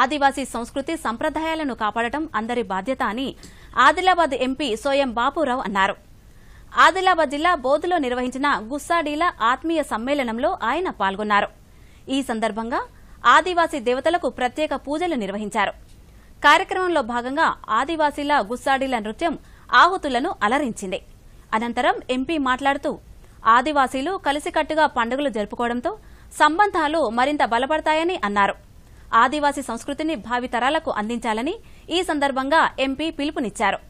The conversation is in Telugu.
ఆదివాసీ సంస్కృతి సంప్రదాయాలను కాపాడటం అందరి బాధ్యత అని ఆదిలాబాద్ ఎంపీ సోయం బాపురావు అన్నారు ఆదిలాబాద్ జిల్లా బోధులో నిర్వహించిన గుస్సాడీల ఆత్మీయ సమ్మేళనంలో ఆయన పాల్గొన్నారు ఈ సందర్భంగా ఆదివాసీ దేవతలకు ప్రత్యేక పూజలు నిర్వహించారు కార్యక్రమంలో భాగంగా ఆదివాసీల గుస్సాడీల నృత్యం ఆహుతులను అలరించింది అనంతరం ఎంపీ మాట్లాడుతూ ఆదివాసీలు కలిసికట్టుగా పండుగలు జరుపుకోవడంతో సంబంధాలు మరింత బలపడతాయని అన్నారు ఆదివాసీ సంస్కృతిని భావితరాలకు అందించాలని ఈ సందర్భంగా ఎంపీ పిలుపునిచ్చారు